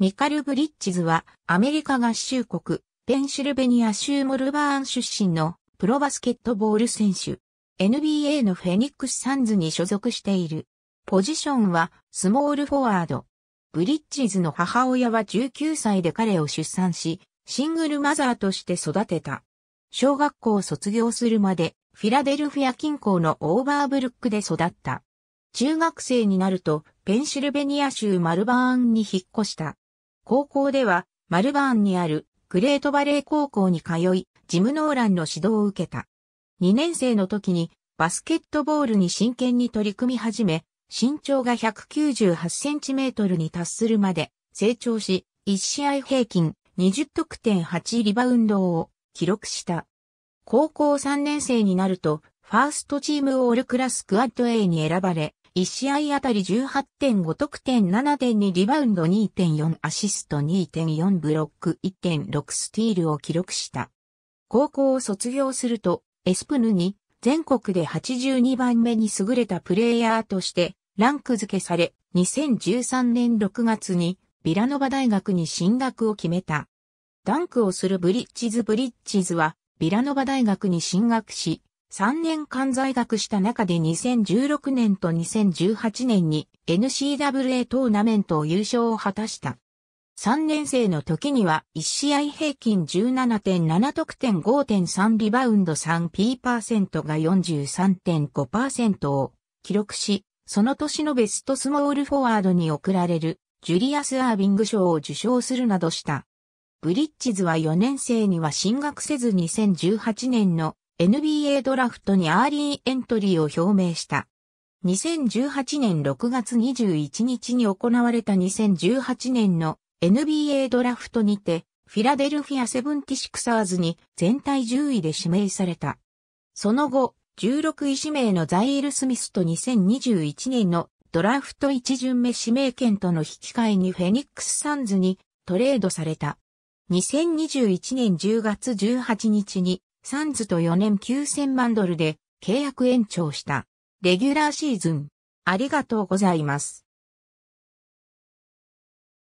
ミカル・ブリッジズはアメリカ合衆国ペンシルベニア州モルバーン出身のプロバスケットボール選手。NBA のフェニックスサンズに所属している。ポジションはスモールフォワード。ブリッジズの母親は19歳で彼を出産し、シングルマザーとして育てた。小学校を卒業するまでフィラデルフィア近郊のオーバーブルックで育った。中学生になるとペンシルベニア州マルバーンに引っ越した。高校では、マルバーンにあるグレートバレー高校に通い、ジム・ノーランの指導を受けた。2年生の時にバスケットボールに真剣に取り組み始め、身長が198センチメートルに達するまで成長し、1試合平均20得点8リバウンドを記録した。高校3年生になると、ファーストチームオールクラスクアッド A に選ばれ、1試合あたり18.5得点7.2リバウンド2.4アシスト2.4ブロック1.6スティールを記録した。高校を卒業すると、エスプヌに全国で82番目に優れたプレイヤーとしてランク付けされ、2013年6月にビラノバ大学に進学を決めた。ダンクをするブリッジズ・ブリッジズはビラノバ大学に進学し、3年間在学した中で2016年と2018年に n c w a トーナメントを優勝を果たした。3年生の時には1試合平均17.7得点5.3リバウンド 3P% が43.5%を記録し、その年のベストスモールフォワードに贈られるジュリアス・アービング賞を受賞するなどした。ブリッジズは4年生には進学せず2018年の NBA ドラフトにアーリーエントリーを表明した。2018年6月21日に行われた2018年の NBA ドラフトにて、フィラデルフィアセブンティシクサーズに全体10位で指名された。その後、16位指名のザイール・スミスと2021年のドラフト1巡目指名権との引き換えにフェニックス・サンズにトレードされた。2021年10月18日にサンズと4年9000万ドルで契約延長した。レギュラーシーズン。ありがとうございます。